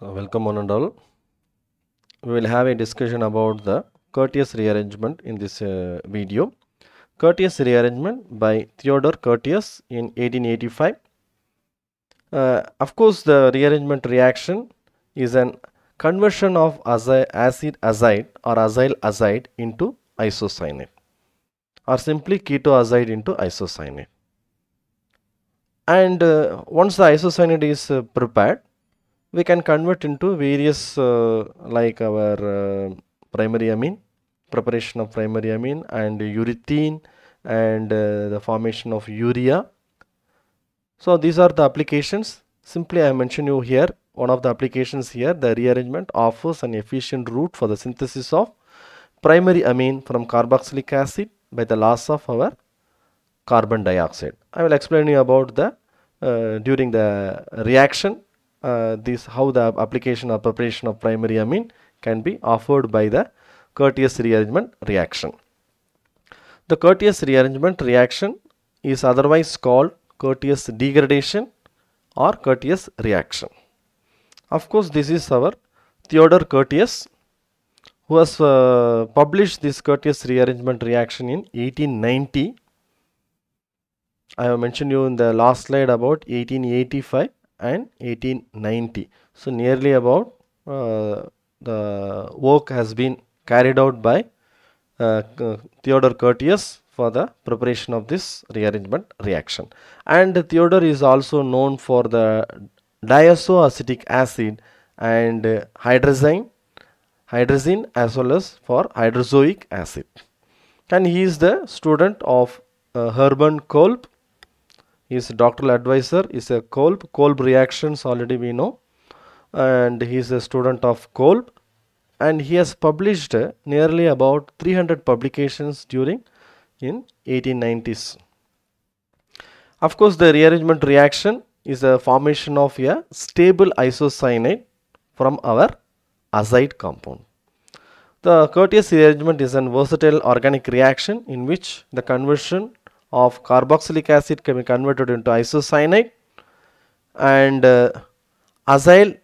Uh, welcome one and all. We will have a discussion about the Curtius rearrangement in this uh, video. Curtius rearrangement by Theodore Curtius in 1885. Uh, of course, the rearrangement reaction is an conversion of acid-azide or azyl-azide into isocyanate or simply keto azide into isocyanate. And uh, once the isocyanate is uh, prepared, we can convert into various uh, like our uh, primary amine preparation of primary amine and urethane and uh, the formation of urea so these are the applications simply i mention you here one of the applications here the rearrangement offers an efficient route for the synthesis of primary amine from carboxylic acid by the loss of our carbon dioxide i will explain you about the uh, during the reaction uh, this how the application or preparation of primary amine can be offered by the Curtius rearrangement reaction. The Curtius rearrangement reaction is otherwise called Curtius degradation or Curtius reaction. Of course, this is our Theodore Curtius who has uh, published this Curtius rearrangement reaction in 1890. I have mentioned you in the last slide about 1885 and 1890 so nearly about uh, the work has been carried out by uh, Theodore Curtius for the preparation of this rearrangement reaction and Theodore is also known for the diazoacetic acid and hydrazine hydrazine as well as for hydrozoic acid and he is the student of uh, Hermann Kolb his doctoral advisor is a Kolb. Kolb reactions already we know and he is a student of Kolb and he has published nearly about 300 publications during in 1890s. Of course, the rearrangement reaction is a formation of a stable isocyanate from our azide compound. The Curtius rearrangement is a versatile organic reaction in which the conversion of carboxylic acid can be converted into isocyanate and uh, azide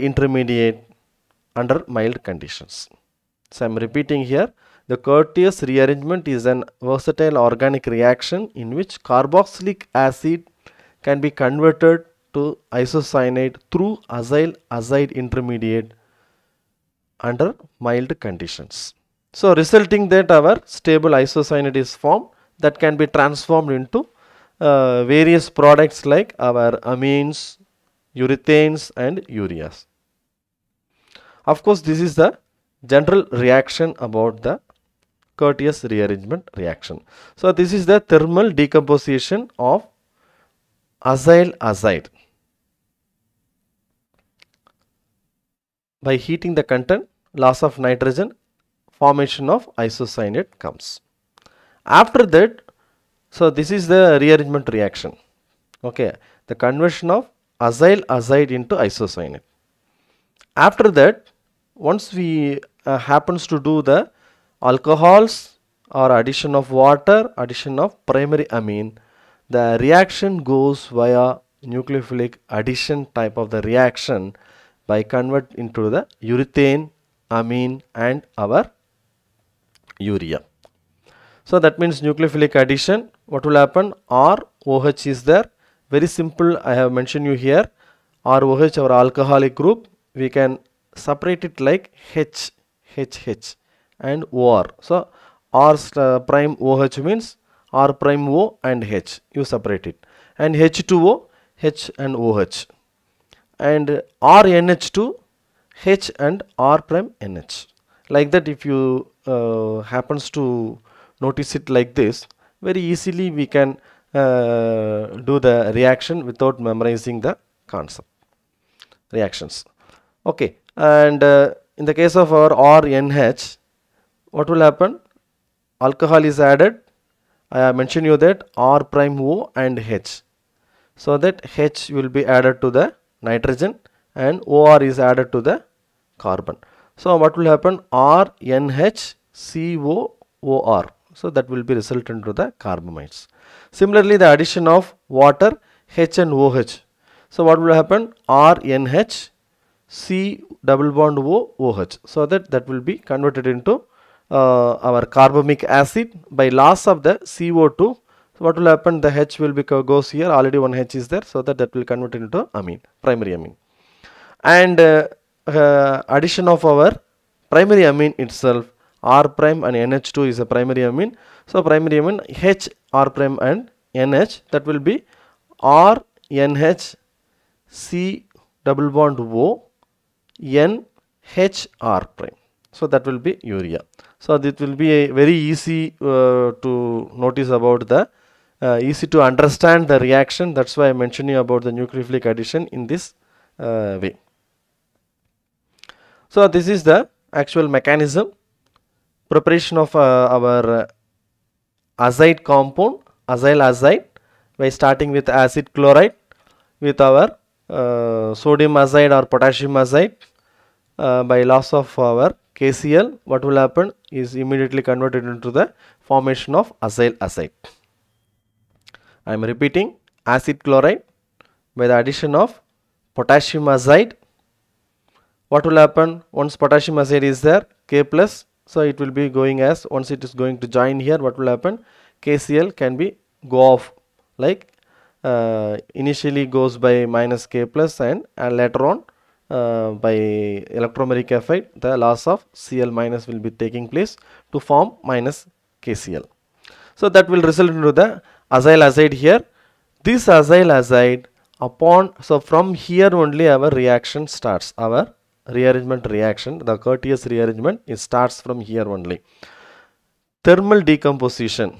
intermediate under mild conditions. So, I am repeating here the Curtius rearrangement is an versatile organic reaction in which carboxylic acid can be converted to isocyanate through azyl azide intermediate under mild conditions. So, resulting that our stable isocyanate is formed that can be transformed into uh, various products like our amines, urethanes and ureas. Of course, this is the general reaction about the Curtius rearrangement reaction. So, this is the thermal decomposition of azyl azide. By heating the content, loss of nitrogen, formation of isocyanate comes. After that, so this is the rearrangement reaction. Okay, the conversion of acyl azide into isocyanate. After that, once we uh, happens to do the alcohols or addition of water, addition of primary amine, the reaction goes via nucleophilic addition type of the reaction by convert into the urethane, amine and our urea. So that means nucleophilic addition, what will happen? R OH is there. Very simple, I have mentioned you here. R OH our alcoholic group, we can separate it like H, H H and OR. So R uh, prime OH means R prime O and H, you separate it. And H2O, H and OH. And RNH2, H and R prime NH. Like that if you uh, happens to notice it like this very easily we can uh, do the reaction without memorizing the concept reactions okay and uh, in the case of our RNH what will happen alcohol is added I mentioned you that R prime O and H so that H will be added to the nitrogen and OR is added to the carbon so what will happen RNH COOR so, that will be resultant to the carbamides. Similarly, the addition of water H and OH. So, what will happen? RNH C double bond O OH. So, that that will be converted into uh, our carbamic acid by loss of the CO2 so what will happen? The H will be goes here. Already one H is there, so that that will convert into amine, primary amine. And uh, uh, addition of our primary amine itself R prime and NH2 is a primary amine. So primary amine H R prime and NH that will be R NH C double bond O N H R prime. So that will be urea. So it will be a very easy uh, to notice about the uh, easy to understand the reaction. That's why I mentioned you about the nucleophilic addition in this uh, way. So this is the actual mechanism preparation of uh, our azide compound acyl azide by starting with acid chloride with our uh, sodium azide or potassium azide uh, by loss of our KCl what will happen is immediately converted into the formation of acyl azide. I am repeating acid chloride by the addition of potassium azide what will happen once potassium azide is there K plus so it will be going as once it is going to join here what will happen KCL can be go off like uh, initially goes by minus K plus and, and later on uh, by electromeric effect the loss of Cl minus will be taking place to form minus KCl. So that will result into the azyl azide here. This azyl azide upon so from here only our reaction starts our rearrangement reaction the Curtius rearrangement it starts from here only thermal decomposition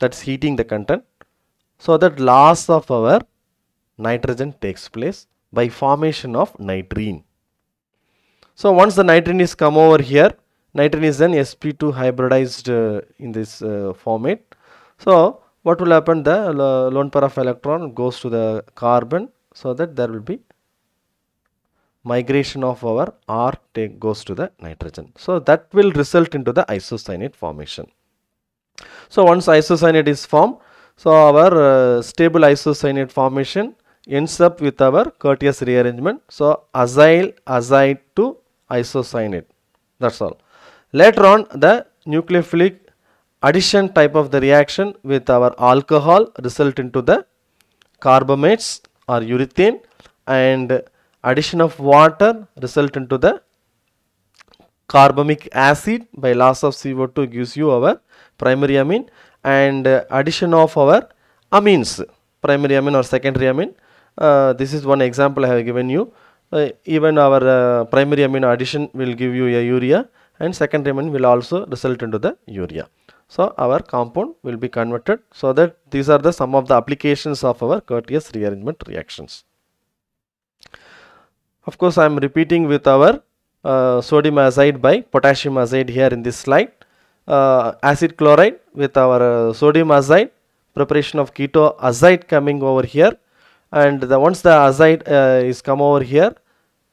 that's heating the content so that loss of our nitrogen takes place by formation of nitrene so once the nitrene is come over here nitrene is then sp2 hybridized uh, in this uh, format so what will happen the lone pair of electron goes to the carbon so that there will be migration of our R take goes to the nitrogen. So that will result into the isocyanate formation. So once isocyanate is formed, so our uh, stable isocyanate formation ends up with our Curtius rearrangement. So azyl azide to isocyanate. That's all. Later on, the nucleophilic addition type of the reaction with our alcohol result into the carbamates or urethane and addition of water result into the carbamic acid by loss of CO2 gives you our primary amine and addition of our amines primary amine or secondary amine uh, this is one example I have given you uh, even our uh, primary amine addition will give you a urea and secondary amine will also result into the urea so our compound will be converted so that these are the some of the applications of our Curtius rearrangement reactions of course, I am repeating with our uh, sodium azide by potassium azide here in this slide. Uh, acid chloride with our uh, sodium azide, preparation of keto azide coming over here and the, once the azide uh, is come over here,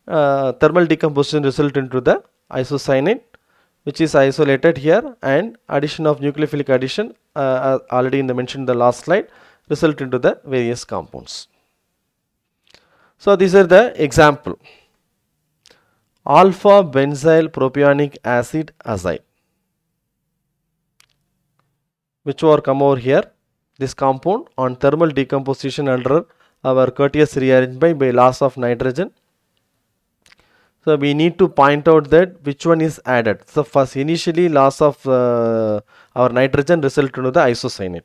uh, thermal decomposition result into the isocyanate which is isolated here and addition of nucleophilic addition uh, already in the mentioned in the last slide result into the various compounds. So, these are the example alpha benzyl propionic acid azide which were come over here this compound on thermal decomposition under our Curtius rearrangement by loss of nitrogen. So, we need to point out that which one is added. So, first initially loss of uh, our nitrogen resulted to the isocyanate.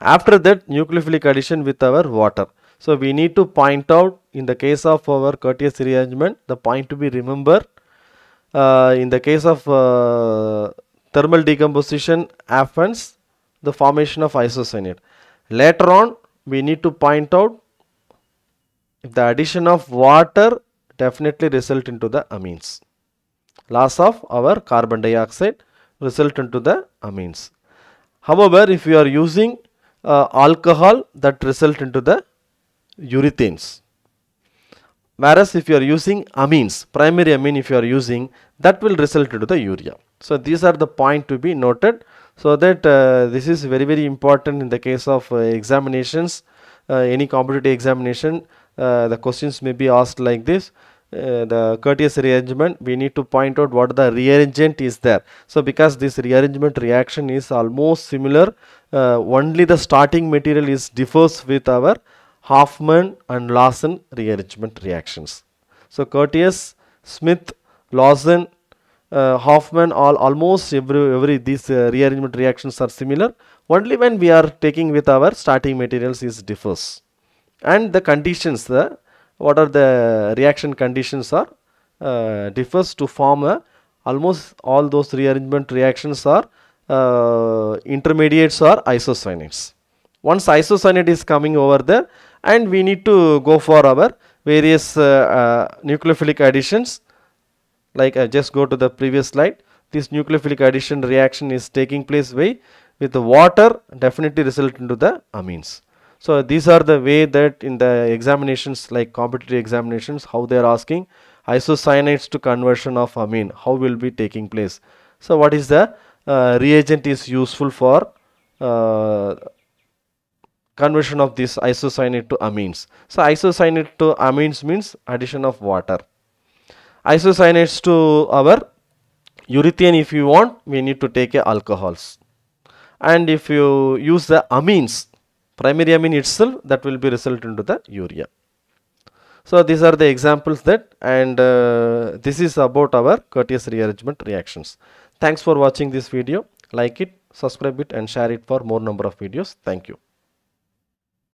After that nucleophilic addition with our water. So we need to point out in the case of our Curtius rearrangement the point to be remembered. Uh, in the case of uh, thermal decomposition happens the formation of isocyanate. Later on we need to point out if the addition of water definitely result into the amines. Loss of our carbon dioxide result into the amines. However, if you are using uh, alcohol that result into the urethanes. Whereas if you are using amines, primary amine if you are using, that will result into the urea. So these are the point to be noted. So that uh, this is very very important in the case of uh, examinations, uh, any competitive examination, uh, the questions may be asked like this. Uh, the Curtius rearrangement, we need to point out what the rearrangement is there. So, because this rearrangement reaction is almost similar, uh, only the starting material is differs with our Hoffman and Lawson rearrangement reactions. So Curtius, Smith, Lawson, uh, Hoffman all almost every, every these uh, rearrangement reactions are similar only when we are taking with our starting materials is differs and the conditions the what are the reaction conditions are uh, differs to form a almost all those rearrangement reactions are uh, intermediates or isocyanates once isocyanate is coming over the and we need to go for our various uh, uh, nucleophilic additions like I uh, just go to the previous slide this nucleophilic addition reaction is taking place way with the water definitely result into the amines. So these are the way that in the examinations like competitive examinations how they are asking isocyanates to conversion of amine how will be taking place. So what is the uh, reagent is useful for uh, conversion of this isocyanate to amines. So isocyanate to amines means addition of water. Isocyanates to our urethane if you want we need to take alcohols and if you use the amines primary amine itself that will be result into the urea. So these are the examples that and uh, this is about our Curtius rearrangement reactions. Thanks for watching this video. Like it, subscribe it and share it for more number of videos. Thank you.